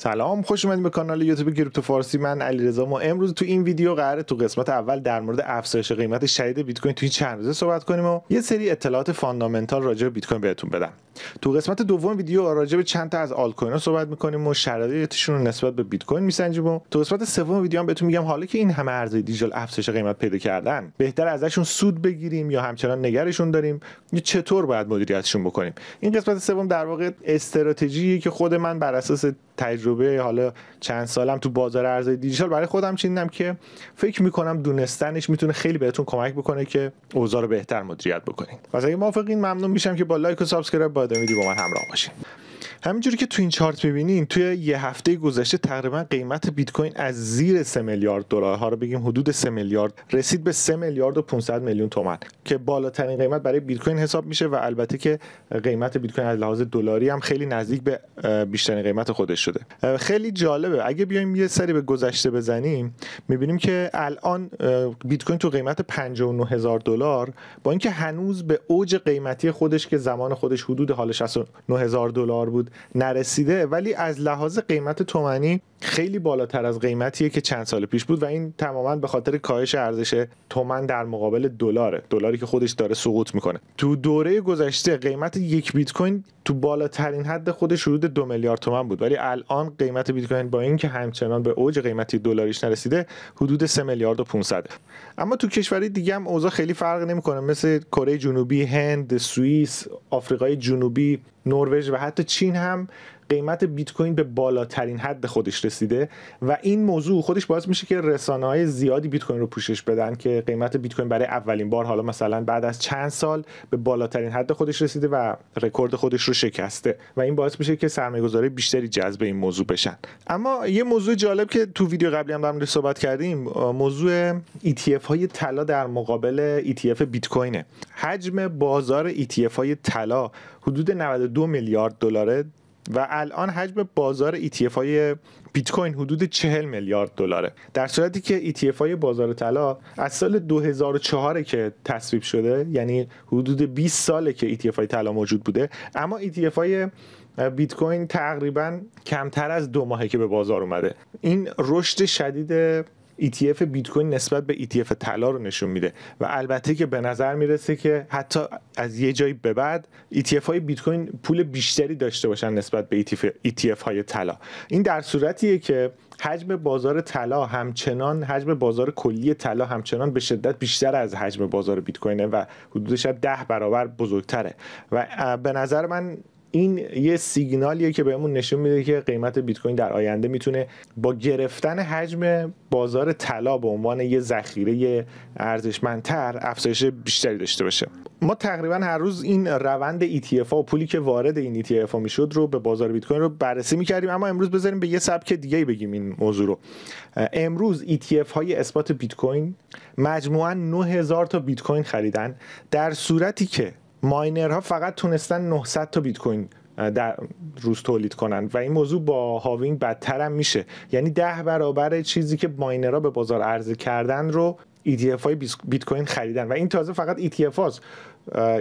سلام خوش اومدید به کانال یوتیوب کریپتو فارسی من علیرضا و امروز تو این ویدیو قراره تو قسمت اول در مورد افزایش قیمت شدید بیت کوین تو این چند روزه صحبت کنیم و یه سری اطلاعات فاندامنتال راجع به بیت کوین بهتون بدم تو قسمت دوم ویدیو راجع به چند تا از آل کوین ها صحبت میکنیم و شرایطشون رو نسبت به بیت کوین میسنجیم و تو قسمت سوم ویدیو هم بهتون میگم حالا که این همه ارزهای دیجیتال افزایش قیمت پیدا کردن بهتر ازشون سود بگیریم یا همچنان نگرشون داریم یا چطور باید مدیریتشون بکنیم این قسمت سوم در واقع استراتژی که خود من بر اساس تجربه حالا چند سالم تو بازار ارزهای دیجیتال برای خودم چیندم که فکر میکنم دونستنش میتونه خیلی بهتون کمک بکنه که اوضاع رو بهتر مدیریت بکنید واسه اگه موافقین ممنون میشم که با لایک و سابسکرایب با ادامه با من همراه باشین همینجوری که تو این چارت ببینین توی یه هفته گذشته تقریبا قیمت بیت کوین از زیر 3 میلیارد دلار ها رو بگیم حدود 3 میلیارد رسید به 3 میلیارد و 500 میلیون تومن که بالاترین قیمت برای بیت کوین حساب میشه و البته که قیمت بیت کوین از لحاظ دلاری هم خیلی نزدیک به بیشترین قیمت خودش شده خیلی جالبه اگه بیایم یه سری به گذشته بزنیم میبینیم که الان بیت کوین تو قیمت 59 هزار دلار با اینکه هنوز به اوج قیمتی خودش که زمان خودش حدود حال دلار بود نرسیده ولی از لحاظ قیمت تومنی خیلی بالاتر از قیمتیه که چند سال پیش بود و این تماما به خاطر کاهش ارزش تومن در مقابل دلاره دلاری که خودش داره سقوط میکنه تو دوره گذشته قیمت یک بیت کوین تو بالاترین حد خودش حدود دو میلیارد تومن بود ولی الان قیمت بیت کوین با اینکه همچنان به اوج قیمتی دلاریش نرسیده حدود سه میلیارد و 500 اما تو کشورهای دیگه هم اوضاع خیلی فرق نمیکنه مثل کره جنوبی، هند، سوئیس، آفریقای جنوبی، نروژ و حتی چین هم قیمت بیت کوین به بالاترین حد خودش رسیده و این موضوع خودش باعث میشه که رسانه های زیادی بیت کوین رو پوشش بدن که قیمت بیت کوین برای اولین بار حالا مثلا بعد از چند سال به بالاترین حد خودش رسیده و رکورد خودش رو شکسته و این باعث میشه که سرمایه‌گذاری بیشتری جذب این موضوع بشن اما یه موضوع جالب که تو ویدیو قبلی هم در صحبت کردیم موضوع ETF های طلا در مقابل ETF بیت کوینه حجم بازار ETF های طلا حدود 92 میلیارد دلاره و الان حجم بازار ETF های بیت کوین حدود 40 میلیارد دلاره در صورتی که ETF های بازار طلا از سال 2004 که تصویب شده یعنی حدود 20 ساله که ETF های طلا موجود بوده اما ETF های بیت کوین تقریبا کمتر از دو ماهه که به بازار اومده این رشد شدید ETF بیت کوین نسبت به ETF طلا رو نشون میده و البته که به نظر میرسه که حتی از یه جایی به بعد ETF های بیت کوین پول بیشتری داشته باشن نسبت به ETF e های طلا این در صورتیه که حجم بازار طلا همچنان حجم بازار کلی طلا همچنان به شدت بیشتر از حجم بازار بیت کوینه و حدودش 10 ده برابر بزرگتره و به نظر من این یه سیگنالیه که بهمون نشون میده که قیمت بیت کوین در آینده میتونه با گرفتن حجم بازار طلا به عنوان یه ذخیره ارزشمندتر افزایش بیشتری داشته باشه ما تقریبا هر روز این روند ETF ها و پولی که وارد این ETF ها میشد رو به بازار بیت کوین رو بررسی میکردیم اما امروز بذاریم به یه سبک دیگه بگیم این موضوع رو امروز ETF های اثبات بیت کوین مجموعا 9000 تا بیت کوین خریدن در صورتی که ماینرها فقط تونستن 900 تا بیت کوین در روز تولید کنن و این موضوع با هاوینگ بدتر هم میشه یعنی ده برابر چیزی که ماینرها به بازار عرضه کردن رو ETF های بیت کوین خریدن و این تازه فقط ETF هاست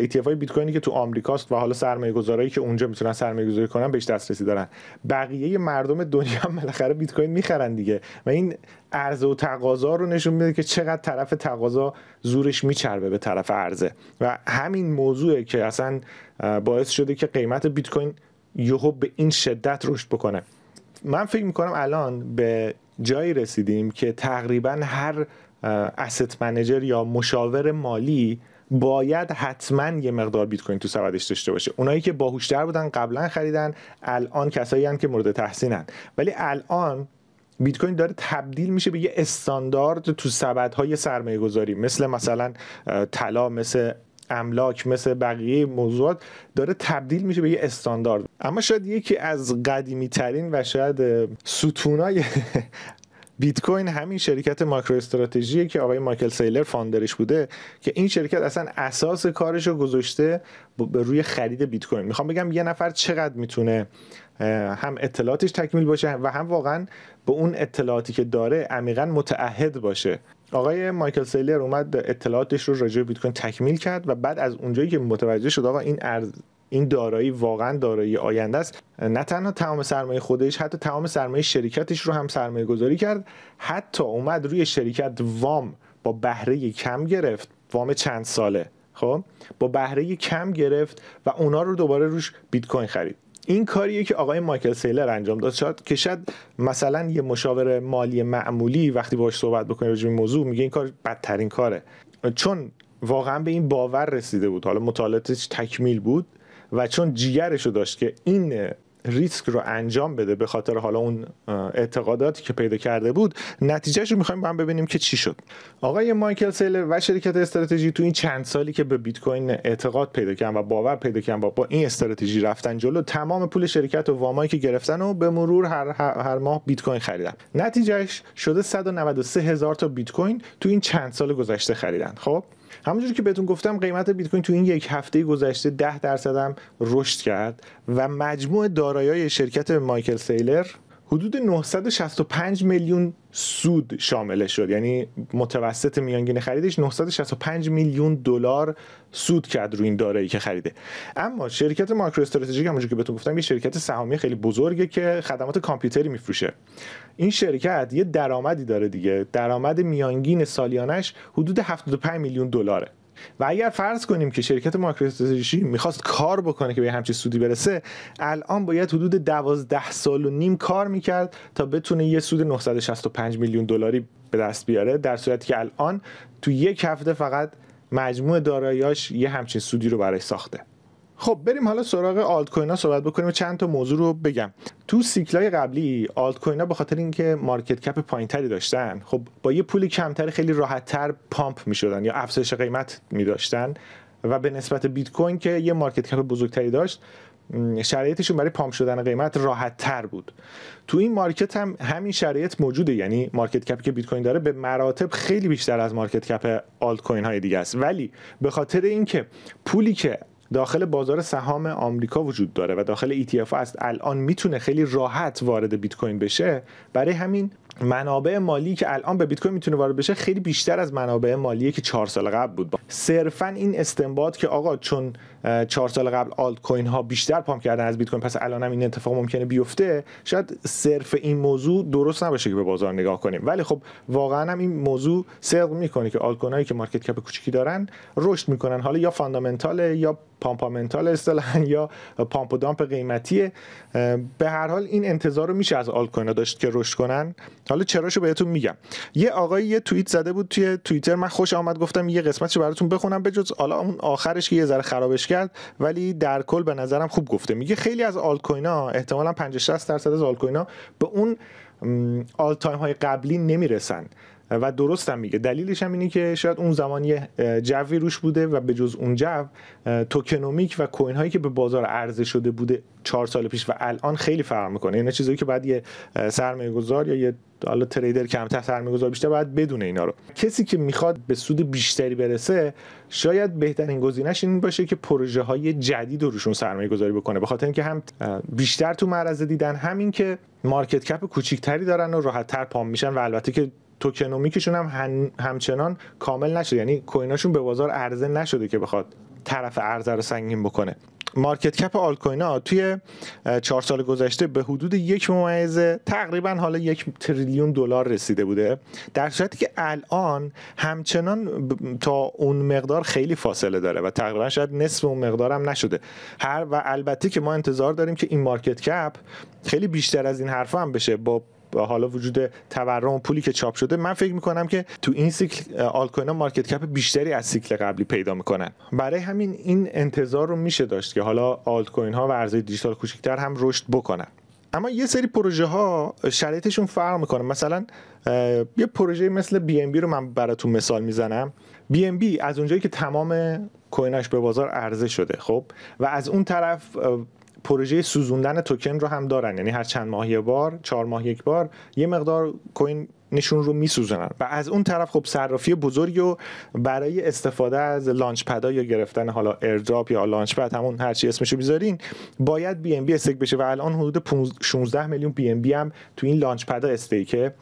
ETF های بیت کوینی که تو آمریکاست و حالا سرمایه گذارایی که اونجا میتونن سرمایه گذاری کنن بهش دسترسی دارن بقیه مردم دنیا هم بالاخره بیت کوین میخرن دیگه و این عرضه و تقاضا رو نشون میده که چقدر طرف تقاضا زورش میچربه به طرف عرضه و همین موضوعه که اصلا باعث شده که قیمت بیت کوین یهو به این شدت رشد بکنه من فکر میکنم الان به جایی رسیدیم که تقریبا هر asset منجر یا مشاور مالی باید حتما یه مقدار بیت کوین تو سبدش داشته باشه اونایی که باهوشتر بودن قبلا خریدن الان کسایی هم که مورد تحسینن ولی الان بیت کوین داره تبدیل میشه به یه استاندارد تو سبدهای سرمایه گذاری مثل مثلا طلا مثل املاک مثل بقیه موضوعات داره تبدیل میشه به یه استاندارد اما شاید یکی از قدیمی ترین و شاید ستونای بیت کوین همین شرکت ماکرو استراتژیه که آقای مایکل سیلر فاندرش بوده که این شرکت اصلا اساس کارش رو گذاشته به روی خرید بیت کوین میخوام بگم یه نفر چقدر میتونه هم اطلاعاتش تکمیل باشه و هم واقعا به اون اطلاعاتی که داره عمیقا متعهد باشه آقای مایکل سیلر اومد اطلاعاتش رو راجع به بیت کوین تکمیل کرد و بعد از اونجایی که متوجه شد آقا این ارز این دارایی واقعا دارایی آینده است نه تنها تمام سرمایه خودش حتی تمام سرمایه شرکتش رو هم سرمایه گذاری کرد حتی اومد روی شرکت وام با بهره کم گرفت وام چند ساله خب با بهره کم گرفت و اونا رو دوباره روش بیت کوین خرید این کاریه که آقای مایکل سیلر انجام داد شاید که شاید مثلا یه مشاور مالی معمولی وقتی باش صحبت بکنه راجع موضوع میگه این کار بدترین کاره چون واقعا به این باور رسیده بود حالا مطالعاتش تکمیل بود و چون رو داشت که این ریسک رو انجام بده به خاطر حالا اون اعتقاداتی که پیدا کرده بود نتیجهش رو میخوایم با هم ببینیم که چی شد آقای مایکل سیلر و شرکت استراتژی تو این چند سالی که به بیت کوین اعتقاد پیدا کردن و باور پیدا کردن و با این استراتژی رفتن جلو تمام پول شرکت و وامایی که گرفتن و به مرور هر, هر ماه بیت کوین خریدن نتیجهش شده 193 هزار تا بیت کوین تو این چند سال گذشته خریدن خب همونجوری که بهتون گفتم قیمت بیت کوین تو این یک هفته گذشته 10 درصد هم رشد کرد و مجموع دارایی شرکت مایکل سیلر حدود 965 میلیون سود شامل شد یعنی متوسط میانگین خریدش 965 میلیون دلار سود کرد روی این دارایی که خریده اما شرکت ماکرو استراتژیک همونجور که بهتون گفتم یه شرکت سهامی خیلی بزرگه که خدمات کامپیوتری میفروشه این شرکت یه درآمدی داره دیگه درآمد میانگین سالیانش حدود 75 میلیون دلاره و اگر فرض کنیم که شرکت مایکروستراتژی میخواست کار بکنه که به همچین سودی برسه الان باید حدود دوازده سال و نیم کار میکرد تا بتونه یه سود 965 میلیون دلاری به دست بیاره در صورتی که الان تو یک هفته فقط مجموع دارایاش یه همچین سودی رو برای ساخته خب بریم حالا سراغ آلت کوین ها صحبت بکنیم و چند تا موضوع رو بگم تو سیکلای قبلی آلت کوین ها به خاطر اینکه مارکت کپ پایینتری داشتن خب با یه پول کمتر خیلی راحتتر پامپ شدن یا افزایش قیمت می داشتن و به نسبت بیت کوین که یه مارکت کپ بزرگتری داشت شرایطشون برای پامپ شدن قیمت راحت تر بود تو این مارکت هم همین شرایط موجوده یعنی مارکت کپی که بیت کوین داره به مراتب خیلی بیشتر از مارکت کپ آلت کوین های دیگه است ولی به خاطر اینکه پولی که داخل بازار سهام آمریکا وجود داره و داخل ETF است الان میتونه خیلی راحت وارد بیت کوین بشه برای همین منابع مالی که الان به بیت کوین میتونه وارد بشه خیلی بیشتر از منابع مالی که چهار سال قبل بود صرفا این استنباط که آقا چون چهار سال قبل آلت کوین ها بیشتر پام کردن از بیت کوین پس الان هم این اتفاق ممکنه بیفته شاید صرف این موضوع درست نباشه که به بازار نگاه کنیم ولی خب واقعا هم این موضوع سر میکنه که آلت هایی که مارکت کپ کوچیکی دارن رشد میکنن حالا یا فاندامنتال یا پامپامنتال اصطلاحا یا پامپ و دامپ قیمتیه به هر حال این انتظار رو میشه از آلت کوین داشت که رشد کنن حالا چراشو بهتون میگم یه آقایی یه توییت زده بود توی توییتر من خوش آمد گفتم یه قسمتشو براتون بخونم بجز حالا اون آخرش که یه ذره خرابش کرد ولی در کل به نظرم خوب گفته میگه خیلی از آلت ها احتمالاً 50 60 درصد از آلت ها به اون آل تایم های قبلی نمیرسن و درست میگه دلیلش هم اینه که شاید اون زمان یه جوی روش بوده و به جز اون جو توکنومیک و کوین هایی که به بازار عرضه شده بوده چهار سال پیش و الان خیلی فرق میکنه اینا یعنی چیزایی که بعد یه سرمایه گذار یا یه حالا تریدر کمتر سرمایه گذار بیشتر باید بدونه اینا رو کسی که میخواد به سود بیشتری برسه شاید بهترین گزینش این باشه که پروژه های جدید رو روشون سرمایه گذاری بکنه به خاطر اینکه هم بیشتر تو معرض دیدن همین که مارکت کپ کوچیکتری دارن و راحت تر پام میشن و البته که توکنومیکشون هم, همچنان کامل نشده یعنی کویناشون به بازار عرضه نشده که بخواد طرف عرضه رو سنگین بکنه مارکت کپ آلت ها توی چهار سال گذشته به حدود یک ممیزه تقریبا حالا یک تریلیون دلار رسیده بوده در صورتی که الان همچنان تا اون مقدار خیلی فاصله داره و تقریبا شاید نصف اون مقدار هم نشده هر و البته که ما انتظار داریم که این مارکت کپ خیلی بیشتر از این حرفا هم بشه با حالا وجود تورم پولی که چاپ شده من فکر میکنم که تو این سیکل ها مارکت کپ بیشتری از سیکل قبلی پیدا میکنن برای همین این انتظار رو میشه داشت که حالا کوین ها و ارزهای دیجیتال کوچکتر هم رشد بکنن اما یه سری پروژه ها شرایطشون فرق میکنه مثلا یه پروژه مثل بی ام بی رو من براتون مثال میزنم بی ام بی از اونجایی که تمام کوینش به بازار عرضه شده خب و از اون طرف پروژه سوزوندن توکن رو هم دارن یعنی هر چند ماه یه بار چهار ماه یک بار یه مقدار کوین نشون رو میسوزونن و از اون طرف خب صرافی بزرگی و برای استفاده از لانچ پدا یا گرفتن حالا ایردراپ یا لانچ پد همون هر چی اسمشو بذارین باید بی ام بی استیک بشه و الان حدود 16 میلیون بی ام بی هم تو این لانچ پدا استیکه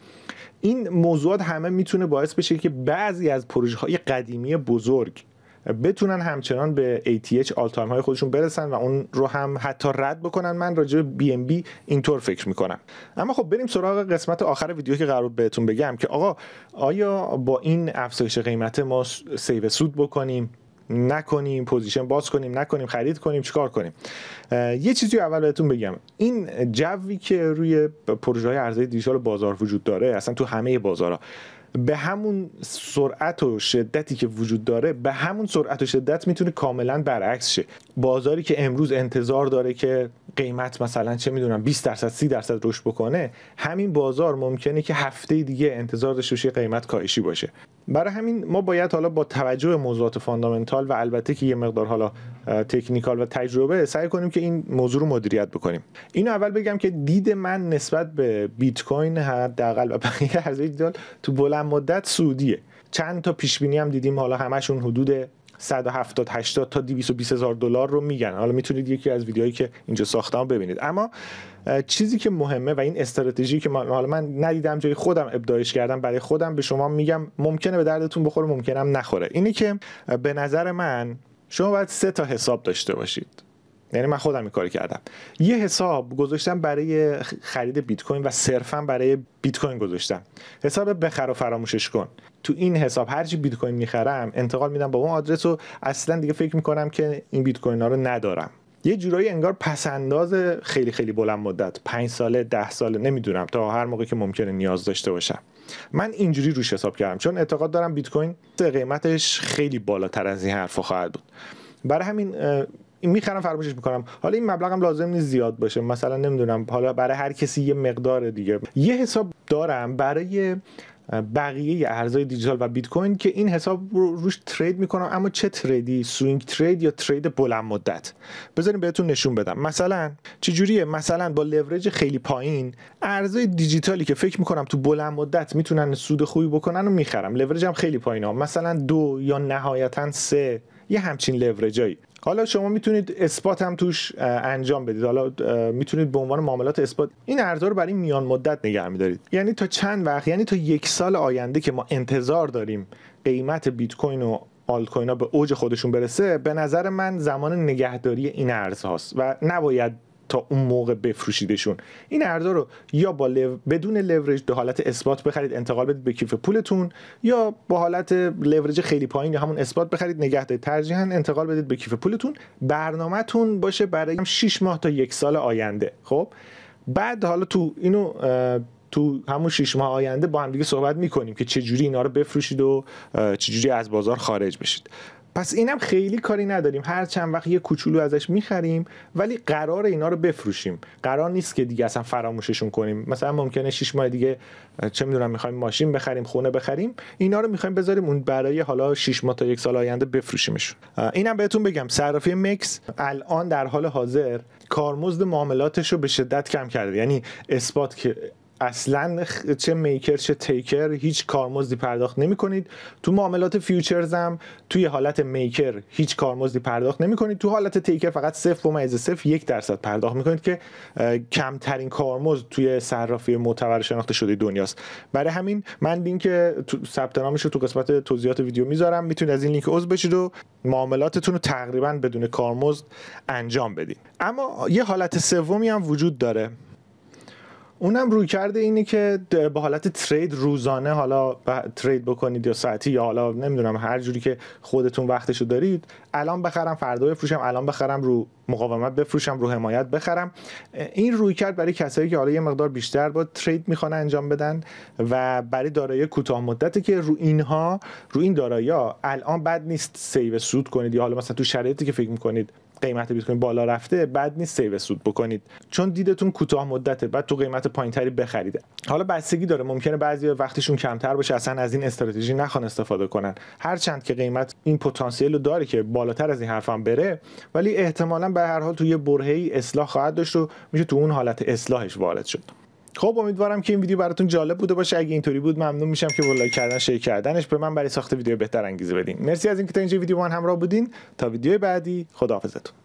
این موضوعات همه میتونه باعث بشه که بعضی از پروژه های قدیمی بزرگ بتونن همچنان به ATH آل های خودشون برسن و اون رو هم حتی رد بکنن من راجع به بی ام بی اینطور فکر میکنم اما خب بریم سراغ قسمت آخر ویدیو که قرار بهتون بگم که آقا آیا با این افزایش قیمت ما سیو سود بکنیم نکنیم پوزیشن باز کنیم نکنیم خرید کنیم چیکار کنیم یه چیزی اول بهتون بگم این جوی که روی پروژه های ارزهای دیجیتال بازار وجود داره اصلا تو همه بازارها به همون سرعت و شدتی که وجود داره به همون سرعت و شدت میتونه کاملا برعکس شه بازاری که امروز انتظار داره که قیمت مثلا چه میدونم 20 درصد 30 درصد رشد بکنه همین بازار ممکنه که هفته دیگه انتظار داشته باشه قیمت کاهشی باشه برای همین ما باید حالا با توجه به موضوعات فاندامنتال و البته که یه مقدار حالا تکنیکال و تجربه سعی کنیم که این موضوع رو مدیریت بکنیم اینو اول بگم که دید من نسبت به بیت کوین حداقل و بقیه ارزهای دیجیتال تو بلند مدت سودیه چند تا پیش بینی هم دیدیم حالا همشون حدود 170 80 تا 220 هزار دلار رو میگن حالا میتونید یکی از ویدیوهایی که اینجا ساختم ببینید اما چیزی که مهمه و این استراتژی که حالا من ندیدم جای خودم ابداعش کردم برای خودم به شما میگم ممکنه به دردتون بخوره ممکنم نخوره اینه که به نظر من شما باید سه تا حساب داشته باشید یعنی من خودم این کاری کردم یه حساب گذاشتم برای خرید بیت کوین و صرفا برای بیت کوین گذاشتم حساب بخر و فراموشش کن تو این حساب هرچی بیت کوین میخرم انتقال میدم با اون آدرس و اصلا دیگه فکر میکنم که این بیت کوین ها رو ندارم یه جورایی انگار پسنداز خیلی خیلی بلند مدت پنج ساله ده ساله نمیدونم تا هر موقع که ممکنه نیاز داشته باشم من اینجوری روش حساب کردم چون اعتقاد دارم بیت کوین قیمتش خیلی بالاتر از این حرفا خواهد بود برای همین میخرم فراموشش میکنم حالا این مبلغم لازم نیست زیاد باشه مثلا نمیدونم حالا برای هر کسی یه مقدار دیگه یه حساب دارم برای بقیه ارزهای دیجیتال و بیت کوین که این حساب رو روش ترید میکنم اما چه تریدی سوینگ ترید یا ترید بلند مدت بذاریم بهتون نشون بدم مثلا چجوریه مثلا با لورج خیلی پایین ارزهای دیجیتالی که فکر میکنم تو بلند مدت میتونن سود خوبی بکنن و میخرم لورج هم خیلی پایینه مثلا دو یا نهایتا سه یه همچین لورجایی حالا شما میتونید اثبات هم توش انجام بدید حالا میتونید به عنوان معاملات اثبات این ارزها رو برای میان مدت نگه میدارید یعنی تا چند وقت یعنی تا یک سال آینده که ما انتظار داریم قیمت بیت کوین و آلت کوین ها به اوج خودشون برسه به نظر من زمان نگهداری این هاست و نباید تا اون موقع بفروشیدشون این اردا رو یا با بدون لورج به حالت اثبات بخرید انتقال بدید به کیف پولتون یا با حالت لورج خیلی پایین یا همون اثبات بخرید نگه دارید انتقال بدید به کیف پولتون برنامهتون باشه برای 6 ماه تا یک سال آینده خب بعد حالا تو اینو تو همون شش ماه آینده با هم دیگه صحبت میکنیم که چجوری اینا رو بفروشید و چجوری از بازار خارج بشید پس اینم خیلی کاری نداریم هر چند وقت یه کوچولو ازش میخریم ولی قرار اینا رو بفروشیم قرار نیست که دیگه اصلا فراموششون کنیم مثلا ممکنه 6 ماه دیگه چه میدونم میخوایم ماشین بخریم خونه بخریم اینا رو میخوایم بذاریم اون برای حالا 6 ماه تا یک سال آینده بفروشیمشون اینم بهتون بگم صرافی مکس الان در حال حاضر کارمزد معاملاتش رو به شدت کم کرده یعنی اثبات که اصلا چه میکر چه تیکر هیچ کارمزدی پرداخت نمی کنید تو معاملات فیوچرز هم توی حالت میکر هیچ کارمزدی پرداخت نمی کنید تو حالت تیکر فقط صفر و مایز صفر یک درصد پرداخت می کنید که کمترین کارمزد توی صرافی معتبر شناخته شده دنیاست برای همین من لینک ثبت نامش رو تو قسمت توضیحات ویدیو میذارم میتونید از این لینک عضو بشید و معاملاتتون رو تقریبا بدون کارمزد انجام بدید اما یه حالت سومی هم وجود داره اونم روی کرده اینه که به حالت ترید روزانه حالا ترید بکنید یا ساعتی یا حالا نمیدونم هر جوری که خودتون وقتشو دارید الان بخرم فردا بفروشم الان بخرم رو مقاومت بفروشم رو حمایت بخرم این روی کرد برای کسایی که حالا یه مقدار بیشتر با ترید میخوان انجام بدن و برای دارایی کوتاه مدته که رو اینها رو این دارایی الان بد نیست سیو سود کنید یا حالا مثلا تو شرایطی که فکر میکنید قیمت بیت کوین بالا رفته بعد نیست سیو سود بکنید چون دیدتون کوتاه مدته بعد تو قیمت پایینتری بخرید حالا بستگی داره ممکنه بعضی وقتیشون کمتر باشه اصلا از این استراتژی نخوان استفاده کنن هر چند که قیمت این پتانسیل رو داره که بالاتر از این حرفم بره ولی احتمالا به هر حال توی برهه اصلاح خواهد داشت و میشه تو اون حالت اصلاحش وارد شد خب امیدوارم که این ویدیو براتون جالب بوده باشه اگه اینطوری بود ممنون میشم که لایک کردن شیر کردنش به من برای ساخت ویدیو بهتر انگیزه بدین مرسی از اینکه تا اینجا ویدیو من همراه بودین تا ویدیو بعدی خداحافظتون